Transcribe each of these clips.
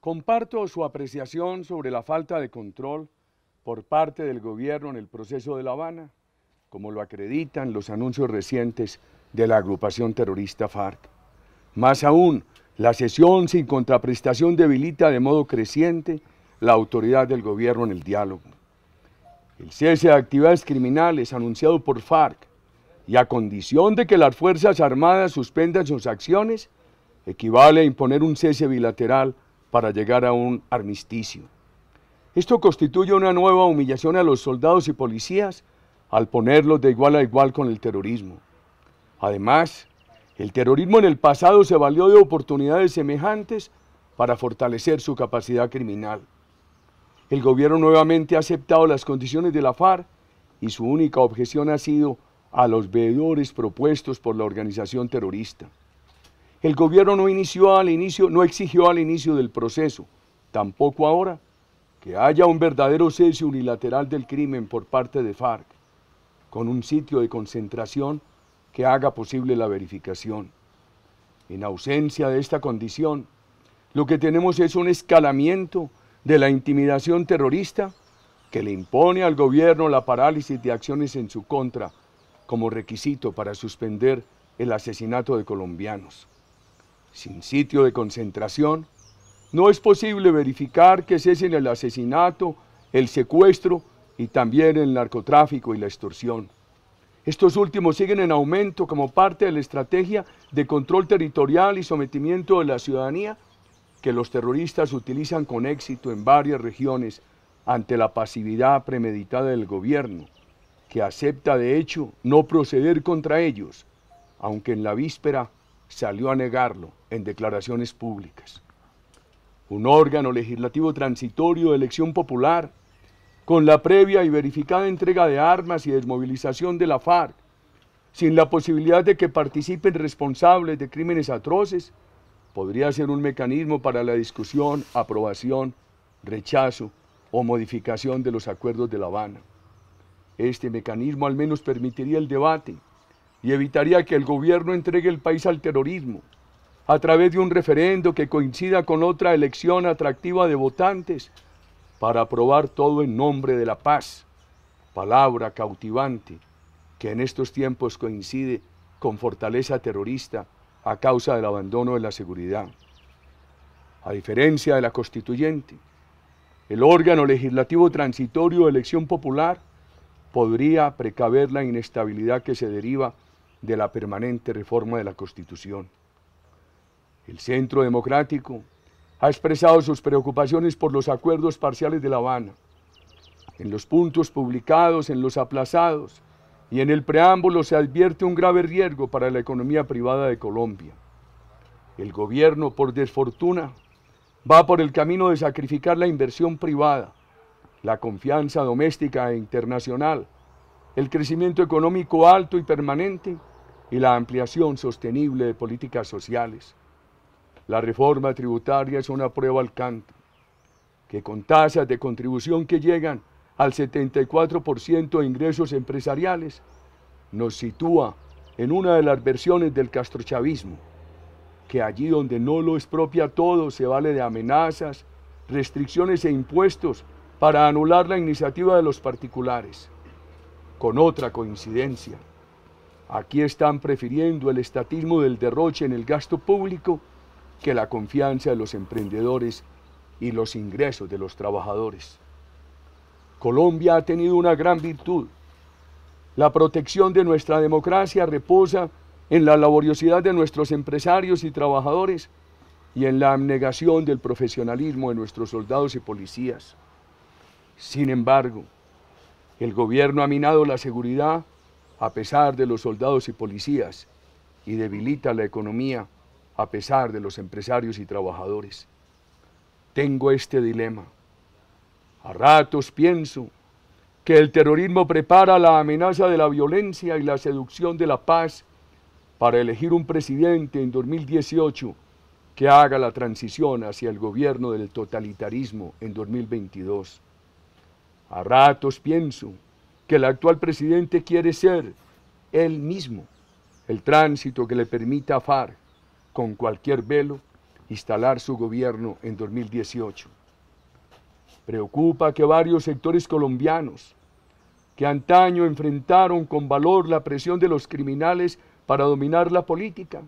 Comparto su apreciación sobre la falta de control por parte del gobierno en el proceso de La Habana, como lo acreditan los anuncios recientes de la agrupación terrorista FARC. Más aún, la cesión sin contraprestación debilita de modo creciente la autoridad del gobierno en el diálogo. El cese de actividades criminales anunciado por FARC y a condición de que las Fuerzas Armadas suspendan sus acciones, equivale a imponer un cese bilateral para llegar a un armisticio. Esto constituye una nueva humillación a los soldados y policías al ponerlos de igual a igual con el terrorismo. Además, el terrorismo en el pasado se valió de oportunidades semejantes para fortalecer su capacidad criminal. El gobierno nuevamente ha aceptado las condiciones de la FARC y su única objeción ha sido a los veedores propuestos por la organización terrorista. El gobierno no inició al inicio, no exigió al inicio del proceso, tampoco ahora, que haya un verdadero cese unilateral del crimen por parte de FARC, con un sitio de concentración que haga posible la verificación. En ausencia de esta condición, lo que tenemos es un escalamiento de la intimidación terrorista que le impone al gobierno la parálisis de acciones en su contra como requisito para suspender el asesinato de colombianos sin sitio de concentración, no es posible verificar que cesen el asesinato, el secuestro y también el narcotráfico y la extorsión. Estos últimos siguen en aumento como parte de la estrategia de control territorial y sometimiento de la ciudadanía que los terroristas utilizan con éxito en varias regiones ante la pasividad premeditada del gobierno, que acepta de hecho no proceder contra ellos, aunque en la víspera salió a negarlo en declaraciones públicas. Un órgano legislativo transitorio de elección popular, con la previa y verificada entrega de armas y desmovilización de la FARC, sin la posibilidad de que participen responsables de crímenes atroces, podría ser un mecanismo para la discusión, aprobación, rechazo o modificación de los acuerdos de La Habana. Este mecanismo al menos permitiría el debate y evitaría que el gobierno entregue el país al terrorismo a través de un referendo que coincida con otra elección atractiva de votantes para aprobar todo en nombre de la paz, palabra cautivante que en estos tiempos coincide con fortaleza terrorista a causa del abandono de la seguridad. A diferencia de la constituyente, el órgano legislativo transitorio de elección popular podría precaver la inestabilidad que se deriva de la permanente reforma de la Constitución. El Centro Democrático ha expresado sus preocupaciones por los acuerdos parciales de La Habana, en los puntos publicados, en los aplazados y en el preámbulo se advierte un grave riesgo para la economía privada de Colombia. El gobierno, por desfortuna, va por el camino de sacrificar la inversión privada, la confianza doméstica e internacional, el crecimiento económico alto y permanente y la ampliación sostenible de políticas sociales. La reforma tributaria es una prueba al canto, que con tasas de contribución que llegan al 74% de ingresos empresariales, nos sitúa en una de las versiones del castrochavismo, que allí donde no lo expropia todo se vale de amenazas, restricciones e impuestos para anular la iniciativa de los particulares, con otra coincidencia Aquí están prefiriendo el estatismo del derroche en el gasto público que la confianza de los emprendedores y los ingresos de los trabajadores. Colombia ha tenido una gran virtud. La protección de nuestra democracia reposa en la laboriosidad de nuestros empresarios y trabajadores y en la abnegación del profesionalismo de nuestros soldados y policías. Sin embargo, el gobierno ha minado la seguridad a pesar de los soldados y policías, y debilita la economía a pesar de los empresarios y trabajadores. Tengo este dilema. A ratos pienso que el terrorismo prepara la amenaza de la violencia y la seducción de la paz para elegir un presidente en 2018 que haga la transición hacia el gobierno del totalitarismo en 2022. A ratos pienso que el actual presidente quiere ser él mismo, el tránsito que le permita a FARC, con cualquier velo, instalar su gobierno en 2018. Preocupa que varios sectores colombianos, que antaño enfrentaron con valor la presión de los criminales para dominar la política,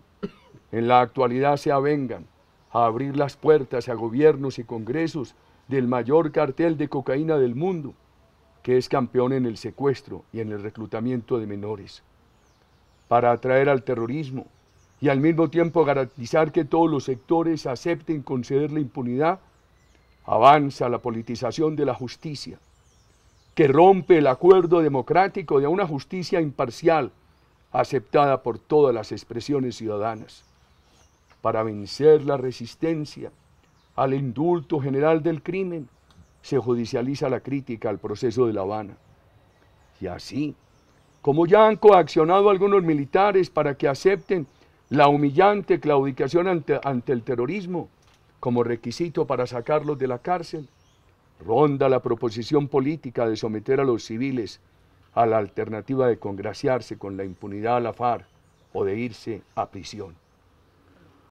en la actualidad se avengan a abrir las puertas a gobiernos y congresos del mayor cartel de cocaína del mundo, que es campeón en el secuestro y en el reclutamiento de menores, para atraer al terrorismo y al mismo tiempo garantizar que todos los sectores acepten conceder la impunidad, avanza la politización de la justicia, que rompe el acuerdo democrático de una justicia imparcial aceptada por todas las expresiones ciudadanas, para vencer la resistencia al indulto general del crimen se judicializa la crítica al proceso de La Habana. Y así, como ya han coaccionado algunos militares para que acepten la humillante claudicación ante, ante el terrorismo como requisito para sacarlos de la cárcel, ronda la proposición política de someter a los civiles a la alternativa de congraciarse con la impunidad a la FARC o de irse a prisión.